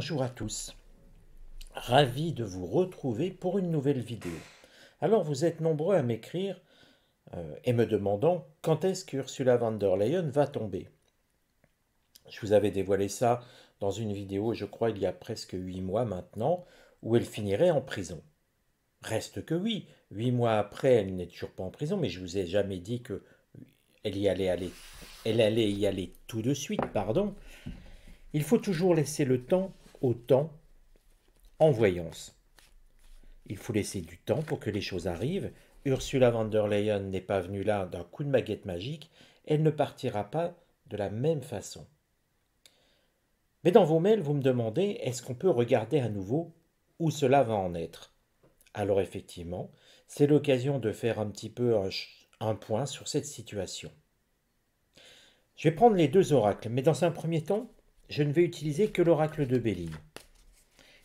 Bonjour à tous, ravi de vous retrouver pour une nouvelle vidéo. Alors vous êtes nombreux à m'écrire euh, et me demandant quand est-ce qu'Ursula Ursula von der Leyen va tomber. Je vous avais dévoilé ça dans une vidéo, je crois, il y a presque huit mois maintenant, où elle finirait en prison. Reste que oui, huit mois après, elle n'est toujours pas en prison, mais je vous ai jamais dit que elle y allait aller. Elle allait y aller tout de suite, pardon. Il faut toujours laisser le temps autant temps en voyance. Il faut laisser du temps pour que les choses arrivent. Ursula von der Leyen n'est pas venue là d'un coup de baguette magique, elle ne partira pas de la même façon. Mais dans vos mails, vous me demandez est-ce qu'on peut regarder à nouveau où cela va en être Alors effectivement, c'est l'occasion de faire un petit peu un point sur cette situation. Je vais prendre les deux oracles, mais dans un premier temps, je ne vais utiliser que l'oracle de Béline.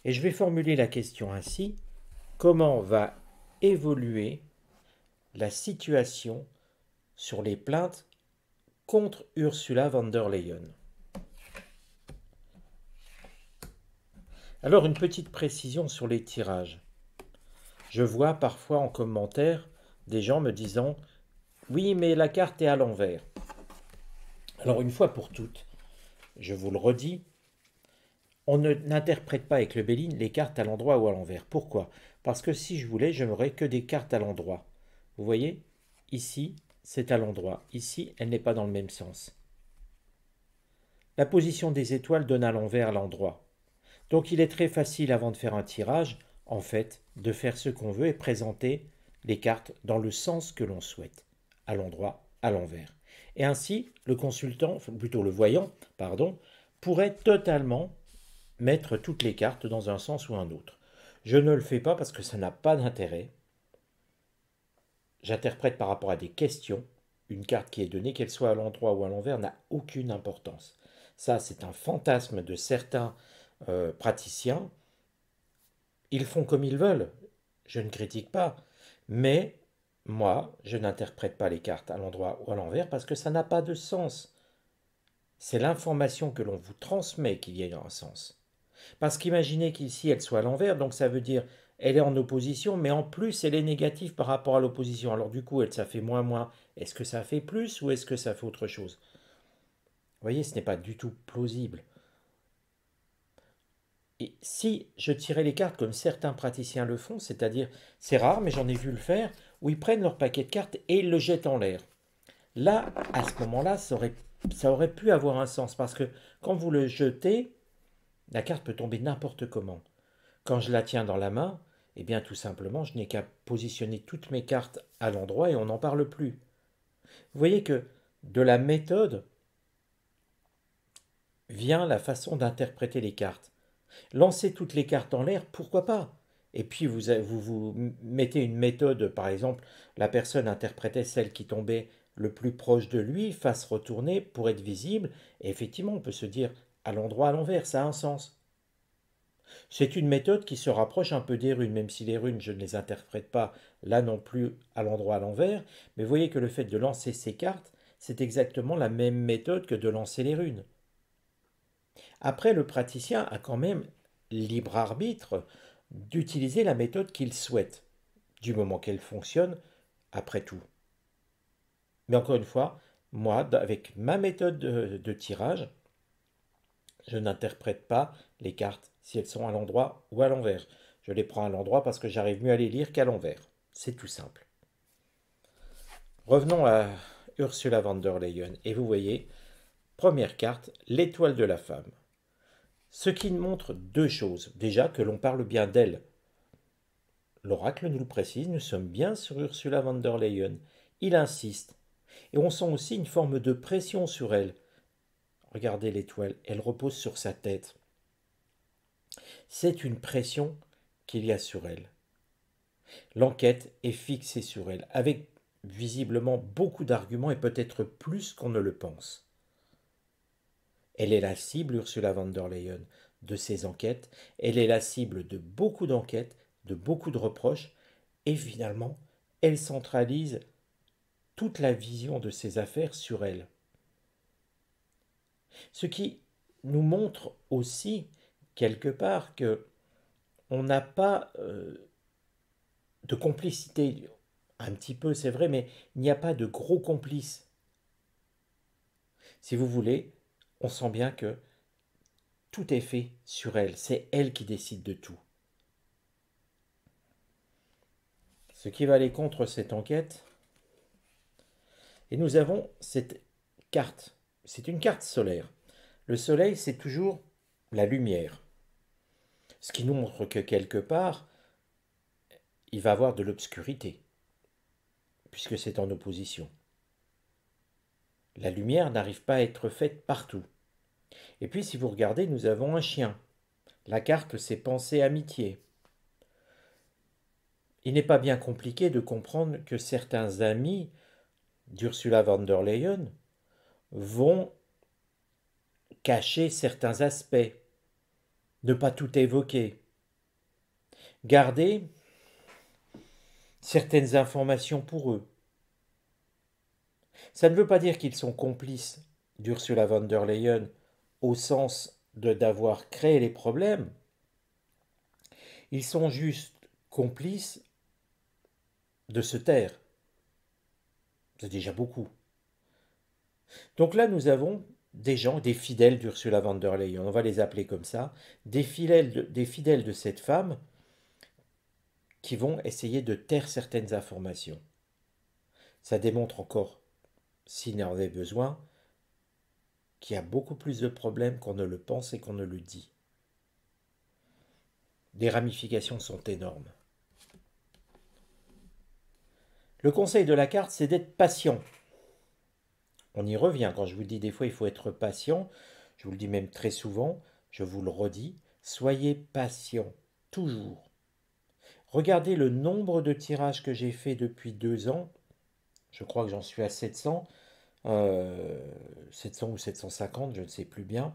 Et je vais formuler la question ainsi, comment va évoluer la situation sur les plaintes contre Ursula von der Leyen Alors une petite précision sur les tirages. Je vois parfois en commentaire des gens me disant ⁇ Oui mais la carte est à l'envers ⁇ Alors une fois pour toutes, je vous le redis, on n'interprète pas avec le Béline les cartes à l'endroit ou à l'envers. Pourquoi Parce que si je voulais, je n'aurais que des cartes à l'endroit. Vous voyez Ici, c'est à l'endroit. Ici, elle n'est pas dans le même sens. La position des étoiles donne à l'envers l'endroit. Donc il est très facile, avant de faire un tirage, en fait, de faire ce qu'on veut et présenter les cartes dans le sens que l'on souhaite, à l'endroit, à l'envers. Et ainsi, le consultant, plutôt le voyant, pardon, pourrait totalement mettre toutes les cartes dans un sens ou un autre. Je ne le fais pas parce que ça n'a pas d'intérêt. J'interprète par rapport à des questions. Une carte qui est donnée, qu'elle soit à l'endroit ou à l'envers, n'a aucune importance. Ça, c'est un fantasme de certains euh, praticiens. Ils font comme ils veulent. Je ne critique pas. Mais moi, je n'interprète pas les cartes à l'endroit ou à l'envers parce que ça n'a pas de sens. C'est l'information que l'on vous transmet qui vient dans un sens. Parce qu'imaginez qu'ici elle soit à l'envers, donc ça veut dire elle est en opposition, mais en plus elle est négative par rapport à l'opposition. Alors du coup, elle ça fait moins moins. Est-ce que ça fait plus ou est-ce que ça fait autre chose Vous voyez, ce n'est pas du tout plausible. Et si je tirais les cartes comme certains praticiens le font, c'est-à-dire c'est rare, mais j'en ai vu le faire, où ils prennent leur paquet de cartes et ils le jettent en l'air. Là, à ce moment-là, ça aurait, ça aurait pu avoir un sens parce que quand vous le jetez, la carte peut tomber n'importe comment. Quand je la tiens dans la main, eh bien tout simplement, je n'ai qu'à positionner toutes mes cartes à l'endroit et on n'en parle plus. Vous voyez que de la méthode vient la façon d'interpréter les cartes. Lancer toutes les cartes en l'air, pourquoi pas et puis vous, vous, mettez une méthode, par exemple, la personne interprétait celle qui tombait le plus proche de lui, face retournée, pour être visible, et effectivement, on peut se dire à l'endroit, à l'envers, ça a un sens. C'est une méthode qui se rapproche un peu des runes, même si les runes, je ne les interprète pas là non plus à l'endroit, à l'envers, mais voyez que le fait de lancer ces cartes, c'est exactement la même méthode que de lancer les runes. Après, le praticien a quand même libre arbitre d'utiliser la méthode qu'il souhaite, du moment qu'elle fonctionne, après tout. Mais encore une fois, moi, avec ma méthode de, de tirage, je n'interprète pas les cartes si elles sont à l'endroit ou à l'envers. Je les prends à l'endroit parce que j'arrive mieux à les lire qu'à l'envers. C'est tout simple. Revenons à Ursula von der Leyen et vous voyez, première carte, l'étoile de la femme. Ce qui montre deux choses. Déjà que l'on parle bien d'elle. L'oracle nous le précise, nous sommes bien sur Ursula von der Leyen. Il insiste. Et on sent aussi une forme de pression sur elle. Regardez l'étoile, elle repose sur sa tête. C'est une pression qu'il y a sur elle. L'enquête est fixée sur elle, avec visiblement beaucoup d'arguments et peut-être plus qu'on ne le pense. Elle est la cible, Ursula von der Leyen, de ses enquêtes. Elle est la cible de beaucoup d'enquêtes, de beaucoup de reproches. Et finalement, elle centralise toute la vision de ses affaires sur elle. Ce qui nous montre aussi, quelque part, que on n'a pas euh, de complicité. Un petit peu, c'est vrai, mais il n'y a pas de gros complices. Si vous voulez, on sent bien que tout est fait sur elle. C'est elle qui décide de tout. Ce qui va aller contre cette enquête. Et nous avons cette carte. C'est une carte solaire. Le soleil, c'est toujours la lumière. Ce qui nous montre que quelque part, il va avoir de l'obscurité, puisque c'est en opposition. La lumière n'arrive pas à être faite partout. Et puis si vous regardez, nous avons un chien. La carte, c'est pensée amitié. Il n'est pas bien compliqué de comprendre que certains amis d'Ursula von der Leyen vont cacher certains aspects, ne pas tout évoquer, garder certaines informations pour eux. Ça ne veut pas dire qu'ils sont complices d'Ursula von der Leyen au sens de d'avoir créé les problèmes. Ils sont juste complices de se taire. C'est déjà beaucoup. Donc là, nous avons des gens, des fidèles d'Ursula von der Leyen, on va les appeler comme ça, des fidèles des fidèles de cette femme qui vont essayer de taire certaines informations. Ça démontre encore s'il en avait besoin, qui a beaucoup plus de problèmes qu'on ne le pense et qu'on ne le dit. Les ramifications sont énormes. Le conseil de la carte, c'est d'être patient. On y revient quand je vous dis des fois il faut être patient, je vous le dis même très souvent, je vous le redis, soyez patient, toujours. Regardez le nombre de tirages que j'ai fait depuis deux ans, je crois que j'en suis à 700. 700 euh, ou 750, je ne sais plus bien.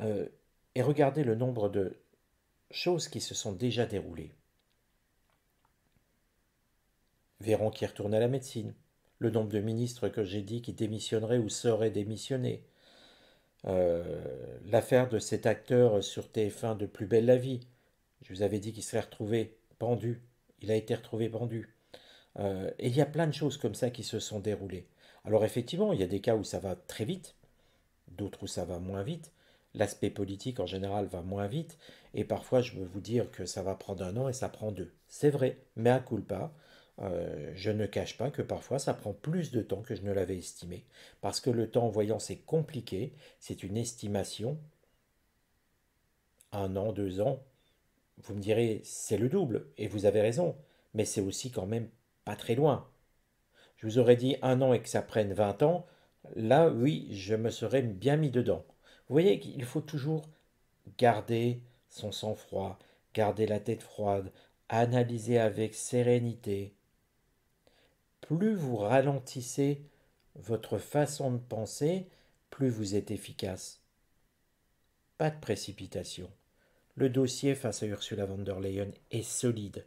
Euh, et regardez le nombre de choses qui se sont déjà déroulées. Véran qui retourne à la médecine, le nombre de ministres que j'ai dit qui démissionneraient ou seraient démissionnés, euh, l'affaire de cet acteur sur TF1 de Plus belle la vie, je vous avais dit qu'il serait retrouvé pendu, il a été retrouvé pendu, euh, et il y a plein de choses comme ça qui se sont déroulées. Alors effectivement, il y a des cas où ça va très vite, d'autres où ça va moins vite. L'aspect politique en général va moins vite, et parfois je veux vous dire que ça va prendre un an et ça prend deux. C'est vrai, mais à coup de pas, euh, je ne cache pas que parfois ça prend plus de temps que je ne l'avais estimé, parce que le temps en voyant c'est compliqué, c'est une estimation. Un an, deux ans, vous me direz c'est le double, et vous avez raison, mais c'est aussi quand même pas très loin. Je vous aurais dit un an et que ça prenne vingt ans, là oui, je me serais bien mis dedans. Vous voyez qu'il faut toujours garder son sang-froid, garder la tête froide, analyser avec sérénité. Plus vous ralentissez votre façon de penser, plus vous êtes efficace. Pas de précipitation. Le dossier face à Ursula von der Leyen est solide.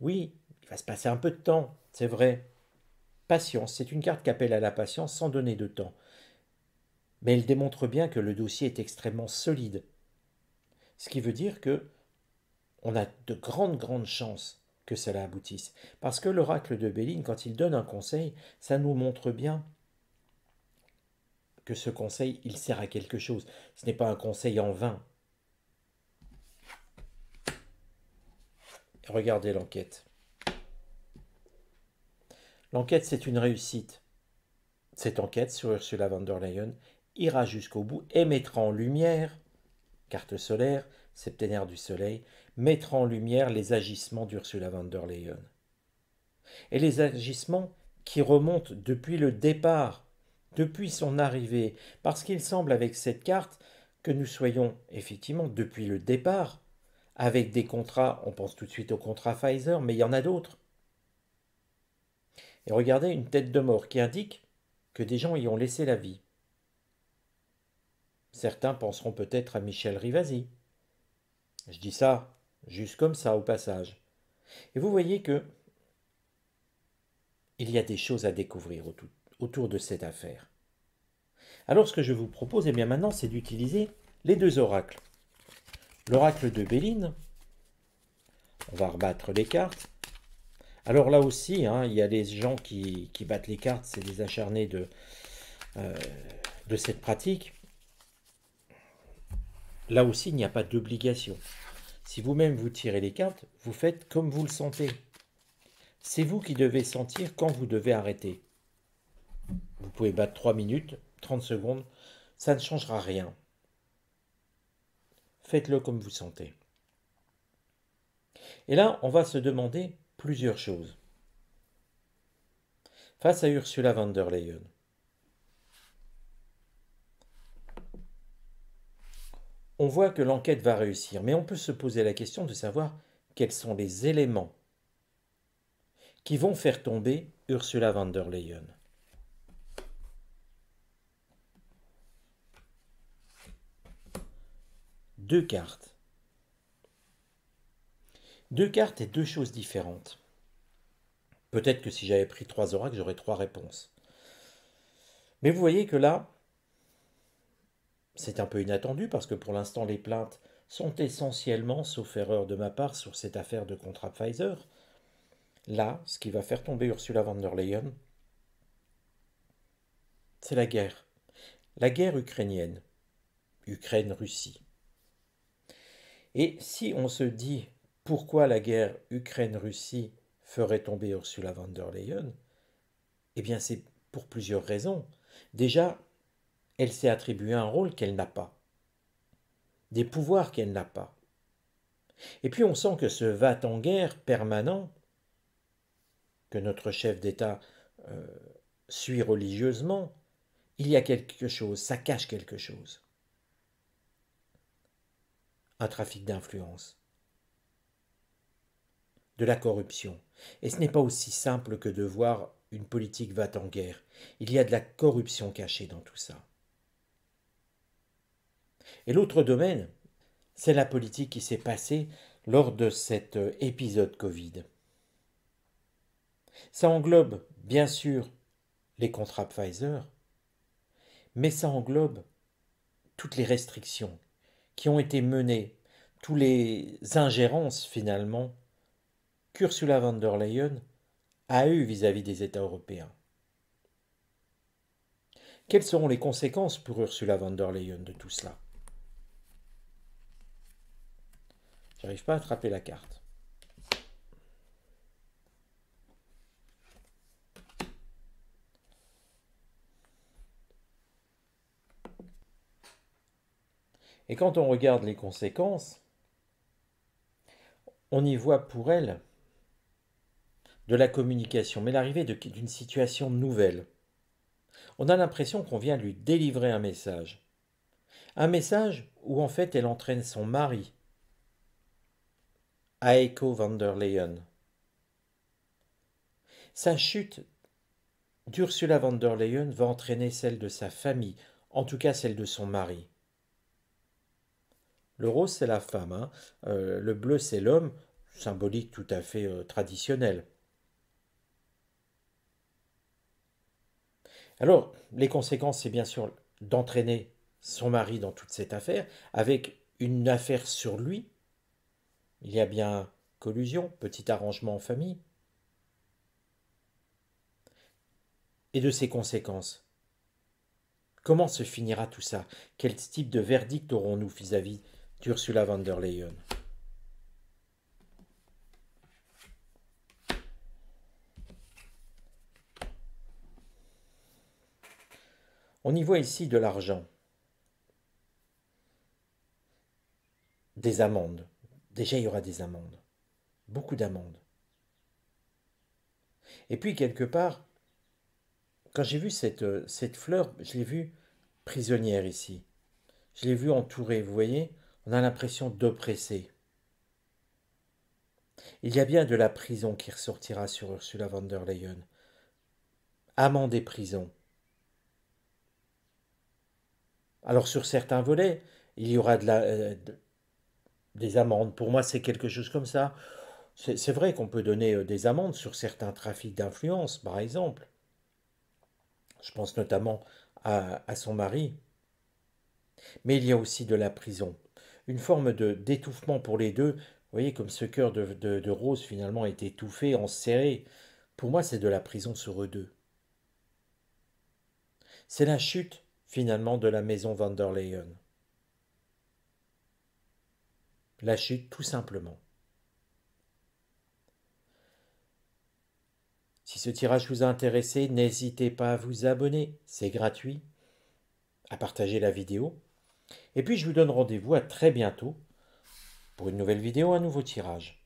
Oui, il va se passer un peu de temps, c'est vrai. Patience, c'est une carte qui appelle à la patience sans donner de temps. Mais elle démontre bien que le dossier est extrêmement solide. Ce qui veut dire que on a de grandes, grandes chances que cela aboutisse. Parce que l'oracle de Béline, quand il donne un conseil, ça nous montre bien que ce conseil, il sert à quelque chose. Ce n'est pas un conseil en vain. Regardez l'enquête. L'enquête, c'est une réussite. Cette enquête sur Ursula von der Leyen ira jusqu'au bout et mettra en lumière, carte solaire, septénaire du Soleil, mettra en lumière les agissements d'Ursula von der Leyen. Et les agissements qui remontent depuis le départ, depuis son arrivée, parce qu'il semble avec cette carte que nous soyons effectivement depuis le départ, avec des contrats, on pense tout de suite au contrat Pfizer, mais il y en a d'autres, et une tête de mort qui indique que des gens y ont laissé la vie. Certains penseront peut-être à Michel Rivasi. Je dis ça juste comme ça au passage. Et vous voyez que il y a des choses à découvrir autour de cette affaire. Alors ce que je vous propose, et eh bien maintenant, c'est d'utiliser les deux oracles. L'oracle de Béline, on va rebattre les cartes, alors là aussi, hein, il y a des gens qui, battent les cartes, c'est des acharnés de, euh, de cette pratique. Là aussi, il n'y a pas d'obligation. Si vous-même vous tirez les cartes, vous faites comme vous le sentez. C'est vous qui devez sentir quand vous devez arrêter. Vous pouvez battre 3 minutes, 30 secondes, ça ne changera rien. Faites-le comme vous sentez. Et là, on va se demander plusieurs choses. Face à Ursula von der Leyen, on voit que l'enquête va réussir, mais on peut se poser la question de savoir quels sont les éléments qui vont faire tomber Ursula von der Leyen. Deux cartes. Deux cartes et deux choses différentes. Peut-être que si j'avais pris trois oracles, j'aurais trois réponses. Mais vous voyez que là, c'est un peu inattendu parce que pour l'instant, les plaintes sont essentiellement, sauf erreur de ma part, sur cette affaire de contrat Pfizer. Là, ce qui va faire tomber Ursula von der Leyen, c'est la guerre. La guerre ukrainienne. Ukraine-Russie. Et si on se dit pourquoi la guerre Ukraine-Russie ferait tomber Ursula von der Leyen Eh bien, c'est pour plusieurs raisons. Déjà, elle s'est attribué un rôle qu'elle n'a pas, des pouvoirs qu'elle n'a pas. Et puis on sent que ce va-t-en-guerre permanent, que notre chef d'État euh, suit religieusement, il y a quelque chose, ça cache quelque chose. Un trafic d'influence de la corruption. Et ce n'est pas aussi simple que de voir une politique va en guerre. Il y a de la corruption cachée dans tout ça. Et l'autre domaine, c'est la politique qui s'est passée lors de cet euh, épisode Covid. Ça englobe, bien sûr, les contrats Pfizer, mais ça englobe toutes les restrictions qui ont été menées, toutes les ingérences finalement qu'Ursula von der Leyen a eu vis-à-vis des États européens. Quelles seront les conséquences pour Ursula von der Leyen de tout cela J'arrive pas à attraper la carte. Et quand on regarde les conséquences, on y voit pour elle de la communication, mais l'arrivée d'une situation nouvelle. On a l'impression qu'on vient lui délivrer un message. Un message où en fait elle entraîne son mari, Aiko van der Leyen. Sa chute d'Ursula van der Leyen va entraîner celle de sa famille, en tout cas celle de son mari. Le rose, c'est la femme, hein. euh, le bleu, c'est l'homme, symbolique tout à fait euh, traditionnel. Alors, les conséquences, c'est bien sûr d'entraîner son mari dans toute cette affaire, avec une affaire sur lui. Il y a bien collusion, petit arrangement en famille. Et de ces conséquences. Comment se finira tout ça Quel type de verdict aurons-nous vis-à-vis d'Ursula von der Leyen On y voit ici de l'argent, des amendes. Déjà, il y aura des amendes, beaucoup d'amendes. Et puis, quelque part, quand j'ai vu cette, euh, cette fleur, je l'ai vue prisonnière ici. Je l'ai vue entourée, vous voyez, on a l'impression d'oppresser. Il y a bien de la prison qui ressortira sur Ursula von der Leyen. Amende et prison. Alors sur certains volets, il y aura euh, des amendes. Pour moi, c'est quelque chose comme ça. C'est vrai qu'on peut donner euh, des amendes sur certains trafics d'influence, par exemple. Je pense notamment à, son mari. Mais il y a aussi de la prison. Une forme d'étouffement pour les deux. Vous voyez, comme ce cœur de, de Rose finalement est étouffé, enserré. Pour moi, c'est de la prison sur eux deux. C'est la chute finalement de la maison van La chute tout simplement. Si ce tirage vous a intéressé, n'hésitez pas à vous abonner, c'est gratuit, à partager la vidéo. Et puis je vous donne rendez-vous à très bientôt pour une nouvelle vidéo, un nouveau tirage.